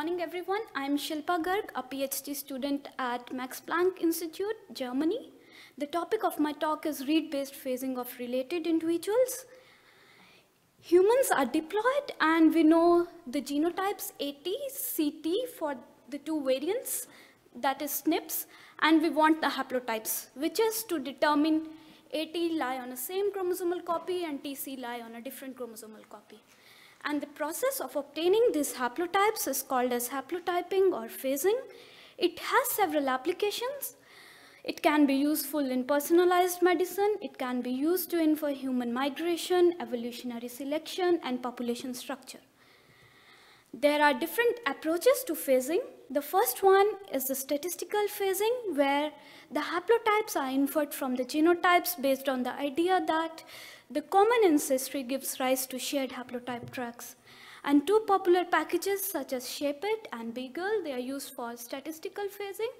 Good Morning everyone, I'm Shilpa Garg, a PhD student at Max Planck Institute, Germany. The topic of my talk is read-based phasing of related individuals. Humans are diploid and we know the genotypes AT, CT for the two variants, that is SNPs, and we want the haplotypes, which is to determine AT lie on a same chromosomal copy and TC lie on a different chromosomal copy. And the process of obtaining these haplotypes is called as haplotyping or phasing. It has several applications. It can be useful in personalized medicine. It can be used to infer human migration, evolutionary selection, and population structure. There are different approaches to phasing. The first one is the statistical phasing, where the haplotypes are inferred from the genotypes based on the idea that the common ancestry gives rise to shared haplotype tracks. And two popular packages such as ShapeIt and Beagle, they are used for statistical phasing.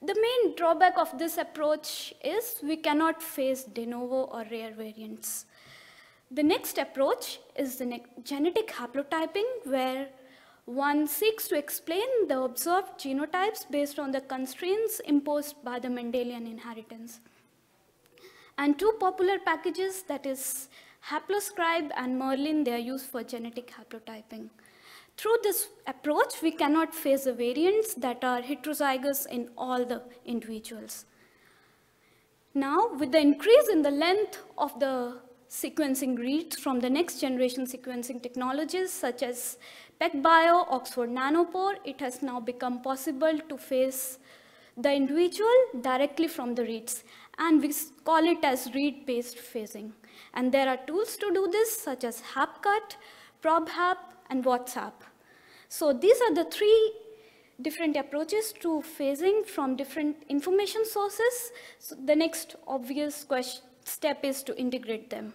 The main drawback of this approach is we cannot phase de novo or rare variants. The next approach is the genetic haplotyping where one seeks to explain the observed genotypes based on the constraints imposed by the Mendelian inheritance. And two popular packages, that is Haploscribe and Merlin, they are used for genetic haplotyping. Through this approach, we cannot phase the variants that are heterozygous in all the individuals. Now, with the increase in the length of the sequencing reads from the next generation sequencing technologies such as PecBio, Oxford Nanopore, it has now become possible to phase the individual directly from the reads and we call it as read-based phasing. And there are tools to do this such as HapCut, ProbHap, and WhatsApp. So these are the three different approaches to phasing from different information sources. So the next obvious step is to integrate them.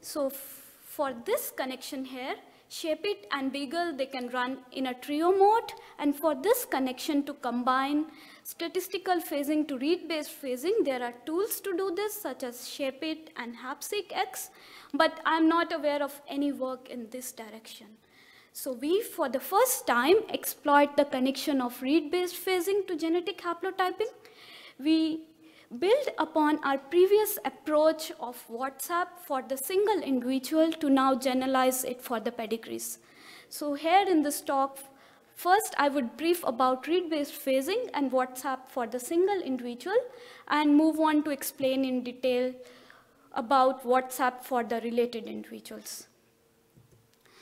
So for this connection here, shape it and beagle, they can run in a trio mode. And for this connection to combine statistical phasing to read-based phasing, there are tools to do this, such as ShapeIt and HapSeqX, but I'm not aware of any work in this direction. So we, for the first time, exploit the connection of read-based phasing to genetic haplotyping. We build upon our previous approach of WhatsApp for the single individual to now generalize it for the pedigrees. So here in this talk, first I would brief about read-based phasing and WhatsApp for the single individual and move on to explain in detail about WhatsApp for the related individuals.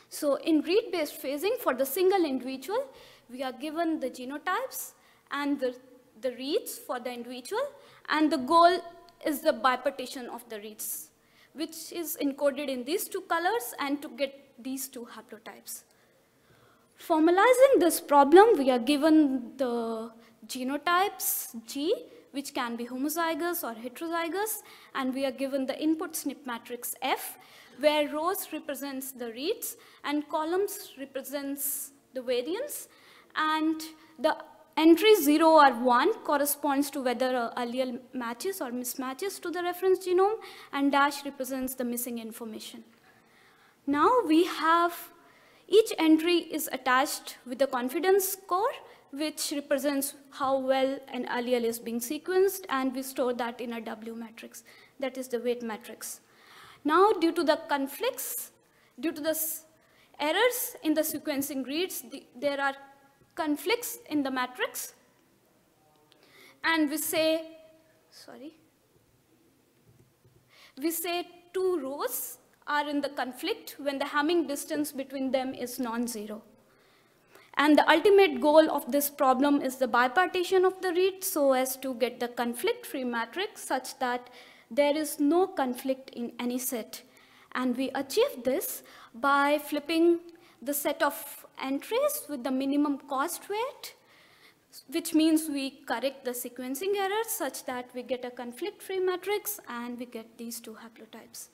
So in read-based phasing for the single individual, we are given the genotypes and the, the reads for the individual and the goal is the bipartition of the reads, which is encoded in these two colors and to get these two haplotypes. Formalizing this problem, we are given the genotypes G, which can be homozygous or heterozygous, and we are given the input SNP matrix F, where rows represents the reads and columns represents the variants, and the entry 0 or 1 corresponds to whether uh, allele matches or mismatches to the reference genome and dash represents the missing information. Now we have each entry is attached with a confidence score which represents how well an allele is being sequenced and we store that in a W matrix that is the weight matrix. Now due to the conflicts, due to the errors in the sequencing reads, the, there are conflicts in the matrix and we say, sorry, we say two rows are in the conflict when the Hamming distance between them is non-zero. And the ultimate goal of this problem is the bipartition of the read so as to get the conflict-free matrix such that there is no conflict in any set. And we achieve this by flipping the set of entries with the minimum cost weight, which means we correct the sequencing errors such that we get a conflict-free matrix and we get these two haplotypes.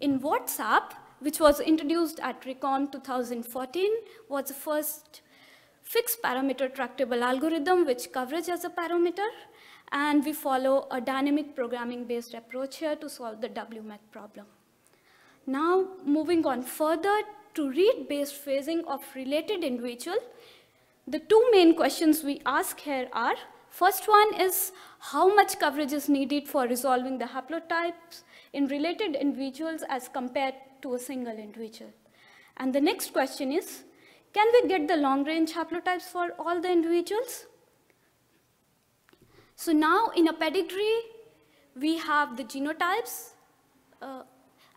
In WhatsApp, which was introduced at RECON 2014, was the first fixed parameter tractable algorithm which coverage as a parameter, and we follow a dynamic programming-based approach here to solve the WMAC problem. Now, moving on further to read-based phasing of related individual, the two main questions we ask here are, first one is how much coverage is needed for resolving the haplotypes in related individuals as compared to a single individual. And the next question is, can we get the long-range haplotypes for all the individuals? So now in a pedigree, we have the genotypes uh,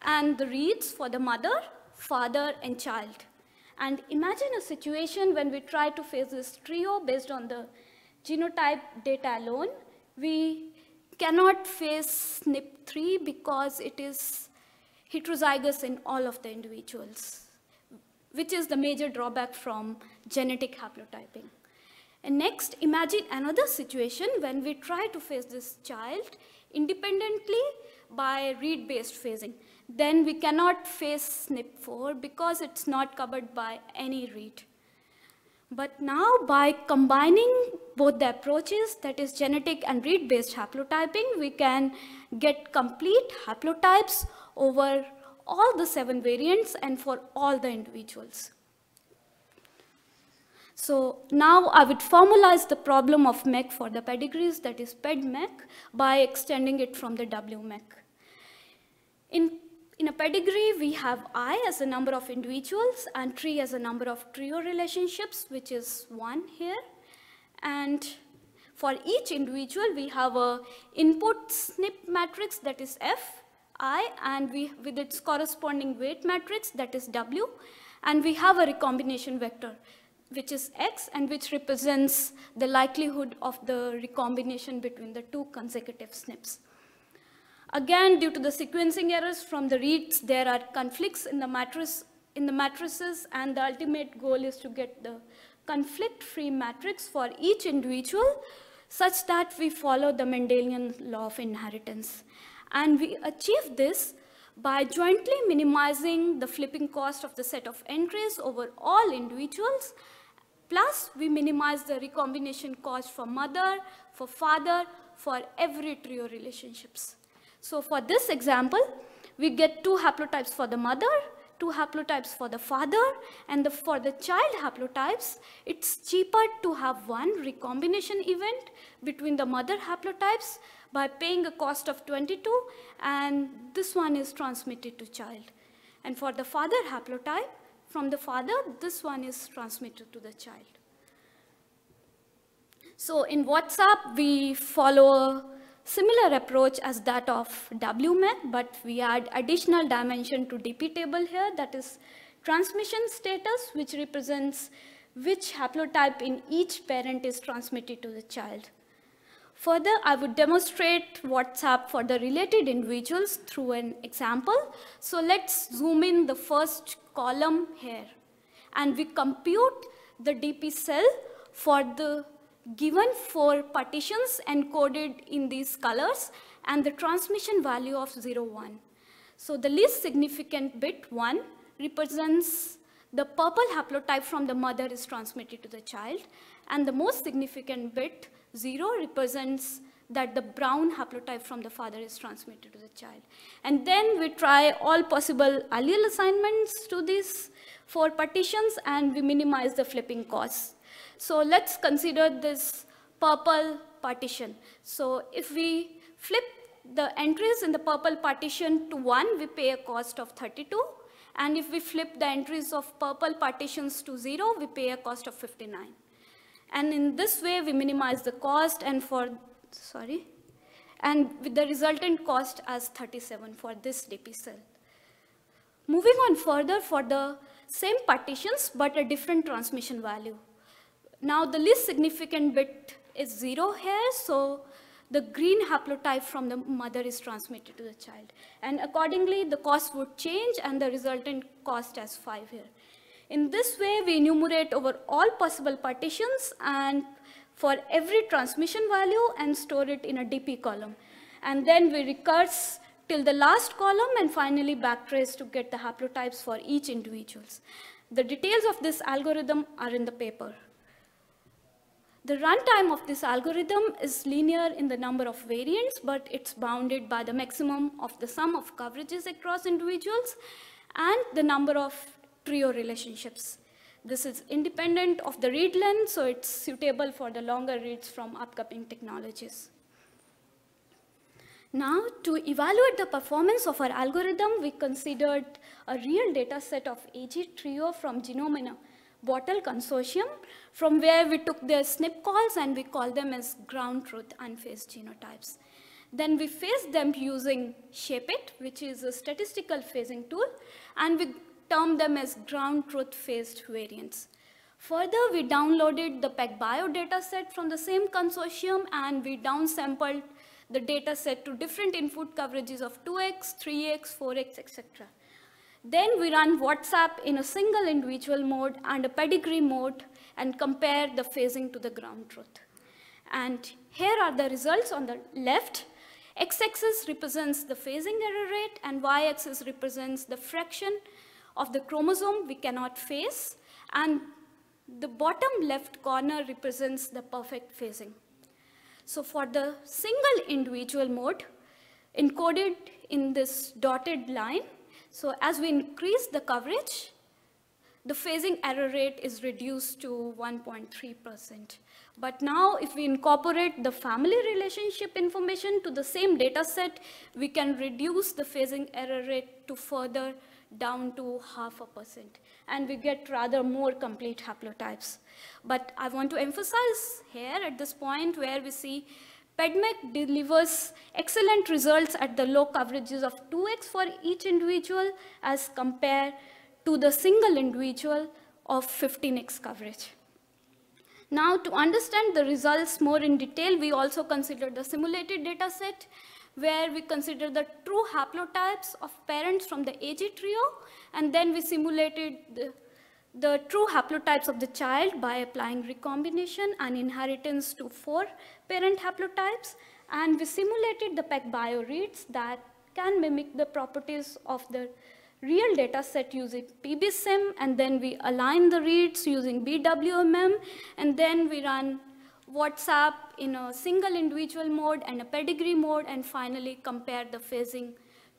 and the reads for the mother father, and child. And imagine a situation when we try to face this trio based on the genotype data alone. We cannot face SNP3 because it is heterozygous in all of the individuals, which is the major drawback from genetic haplotyping. And next, imagine another situation when we try to face this child independently by read-based phasing, then we cannot phase SNP4 because it's not covered by any read. But now by combining both the approaches, that is genetic and read-based haplotyping, we can get complete haplotypes over all the seven variants and for all the individuals. So now I would formalize the problem of MEC for the pedigrees, that is PEDMEC, by extending it from the WMEC. In, in a pedigree, we have I as a number of individuals and tree as a number of trio relationships, which is one here. And for each individual, we have a input SNP matrix that is F, I, and we, with its corresponding weight matrix that is W. And we have a recombination vector, which is X, and which represents the likelihood of the recombination between the two consecutive SNPs. Again, due to the sequencing errors from the reads, there are conflicts in the in the matrices, and the ultimate goal is to get the conflict-free matrix for each individual such that we follow the Mendelian law of inheritance. And we achieve this by jointly minimizing the flipping cost of the set of entries over all individuals, plus we minimize the recombination cost for mother, for father, for every trio relationships. So for this example, we get two haplotypes for the mother, two haplotypes for the father, and the, for the child haplotypes, it's cheaper to have one recombination event between the mother haplotypes by paying a cost of 22, and this one is transmitted to child. And for the father haplotype, from the father, this one is transmitted to the child. So in WhatsApp, we follow similar approach as that of WMAP, but we add additional dimension to DP table here, that is transmission status, which represents which haplotype in each parent is transmitted to the child. Further, I would demonstrate WhatsApp for the related individuals through an example. So let's zoom in the first column here. And we compute the DP cell for the given four partitions encoded in these colors and the transmission value of 0, 1. So the least significant bit 1 represents the purple haplotype from the mother is transmitted to the child and the most significant bit 0 represents that the brown haplotype from the father is transmitted to the child. And then we try all possible allele assignments to these four partitions and we minimize the flipping costs. So let's consider this purple partition. So if we flip the entries in the purple partition to 1, we pay a cost of 32. And if we flip the entries of purple partitions to 0, we pay a cost of 59. And in this way, we minimize the cost and for, sorry, and with the resultant cost as 37 for this DP cell. Moving on further for the same partitions, but a different transmission value. Now the least significant bit is zero here, so the green haplotype from the mother is transmitted to the child. And accordingly, the cost would change and the resultant cost as five here. In this way, we enumerate over all possible partitions and for every transmission value and store it in a DP column. And then we recurse till the last column and finally backtrace to get the haplotypes for each individuals. The details of this algorithm are in the paper. The runtime of this algorithm is linear in the number of variants, but it's bounded by the maximum of the sum of coverages across individuals and the number of trio relationships. This is independent of the read length, so it's suitable for the longer reads from upcoming technologies. Now, to evaluate the performance of our algorithm, we considered a real data set of AG trio from Genomina bottle consortium from where we took their SNP calls and we call them as ground truth unfaced genotypes. Then we phase them using ShapeIt, which is a statistical phasing tool, and we term them as ground truth phased variants. Further, we downloaded the PECBio dataset from the same consortium and we downsampled the dataset to different input coverages of 2x, 3x, 4x, etc. Then we run WhatsApp in a single individual mode and a pedigree mode and compare the phasing to the ground truth. And here are the results on the left. X-axis represents the phasing error rate and y-axis represents the fraction of the chromosome we cannot phase. And the bottom left corner represents the perfect phasing. So for the single individual mode, encoded in this dotted line, so as we increase the coverage, the phasing error rate is reduced to 1.3%. But now if we incorporate the family relationship information to the same data set, we can reduce the phasing error rate to further down to half a percent. And we get rather more complete haplotypes. But I want to emphasize here at this point where we see PEDMEC delivers excellent results at the low coverages of 2x for each individual as compared to the single individual of 15x coverage. Now to understand the results more in detail, we also consider the simulated data set where we consider the true haplotypes of parents from the AG trio and then we simulated the the true haplotypes of the child by applying recombination and inheritance to four parent haplotypes. And we simulated the PEC bioreads that can mimic the properties of the real data set using PBSIM, and then we align the reads using BWMM, and then we run WhatsApp in a single individual mode and a pedigree mode, and finally compare the phasing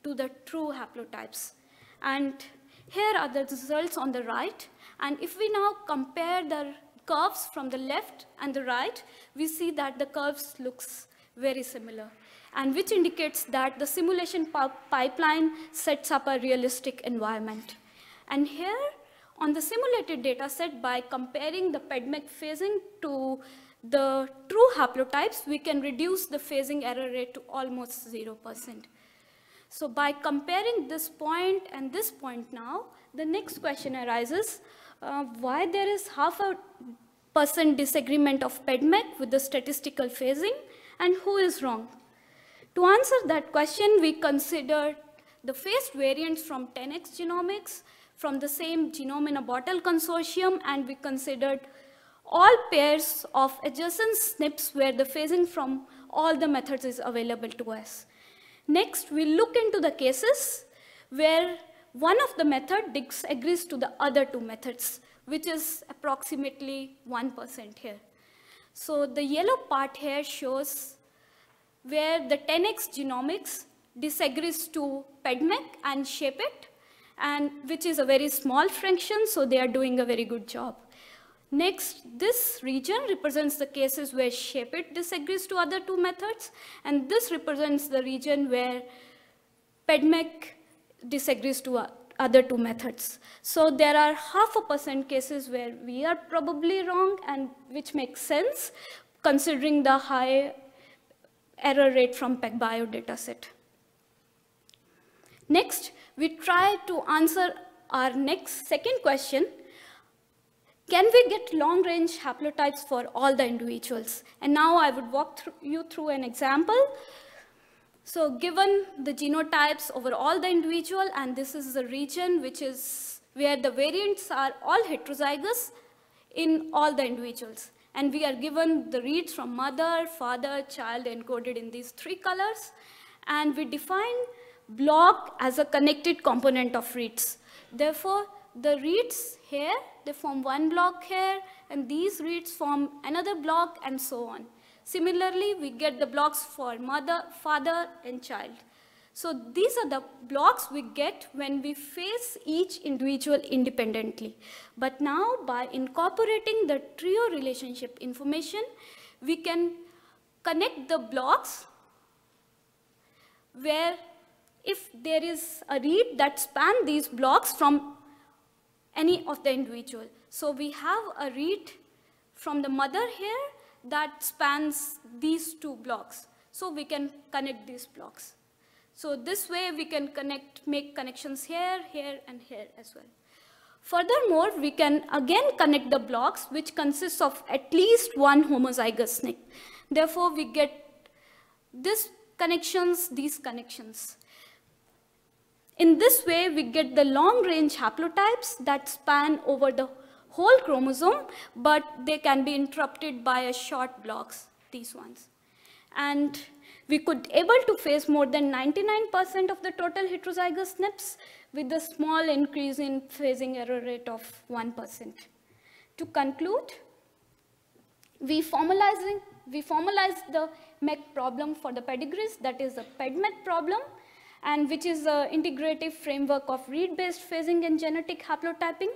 to the true haplotypes. And here are the results on the right. And if we now compare the curves from the left and the right, we see that the curves looks very similar and which indicates that the simulation pipeline sets up a realistic environment. And here on the simulated data set by comparing the PEDMEC phasing to the true haplotypes, we can reduce the phasing error rate to almost 0%. So by comparing this point and this point now, the next question arises, uh, why there is half a percent disagreement of PEDMEC with the statistical phasing and who is wrong. To answer that question, we considered the phased variants from 10x genomics, from the same genome in a bottle consortium, and we considered all pairs of adjacent SNPs where the phasing from all the methods is available to us. Next, we look into the cases where one of the method disagrees to the other two methods, which is approximately 1% here. So the yellow part here shows where the 10x genomics disagrees to PEDMEC and ShapeIt, and which is a very small fraction, so they are doing a very good job. Next, this region represents the cases where ShapeIt disagrees to other two methods, and this represents the region where PEDMEC disagrees to other two methods. So there are half a percent cases where we are probably wrong and which makes sense considering the high error rate from PECBio dataset. Next, we try to answer our next second question. Can we get long-range haplotypes for all the individuals? And now I would walk you through an example so given the genotypes over all the individual, and this is the region which is where the variants are all heterozygous in all the individuals. And we are given the reads from mother, father, child encoded in these three colors. And we define block as a connected component of reads. Therefore, the reads here, they form one block here, and these reads form another block, and so on. Similarly, we get the blocks for mother, father, and child. So these are the blocks we get when we face each individual independently. But now by incorporating the trio relationship information, we can connect the blocks where if there is a read that span these blocks from any of the individual. So we have a read from the mother here that spans these two blocks. So we can connect these blocks. So this way we can connect, make connections here, here, and here as well. Furthermore, we can again connect the blocks which consists of at least one homozygous SNP. Therefore, we get these connections, these connections. In this way, we get the long range haplotypes that span over the whole chromosome, but they can be interrupted by a short blocks, these ones. And we could able to face more than 99% of the total heterozygous SNPs with a small increase in phasing error rate of 1%. To conclude, we formalizing we formalize the MEC problem for the pedigrees, that is the PEDMEC problem, and which is an integrative framework of read-based phasing and genetic haplotyping.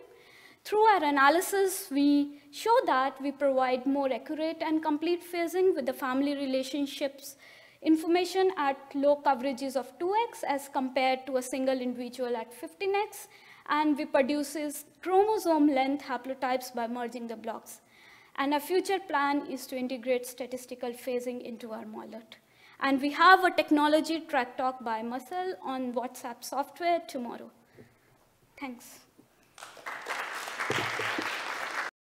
Through our analysis, we show that we provide more accurate and complete phasing with the family relationships information at low coverages of 2x as compared to a single individual at 15x, and we produces chromosome length haplotypes by merging the blocks. And our future plan is to integrate statistical phasing into our model. And we have a technology track talk by Marcel on WhatsApp software tomorrow. Thanks.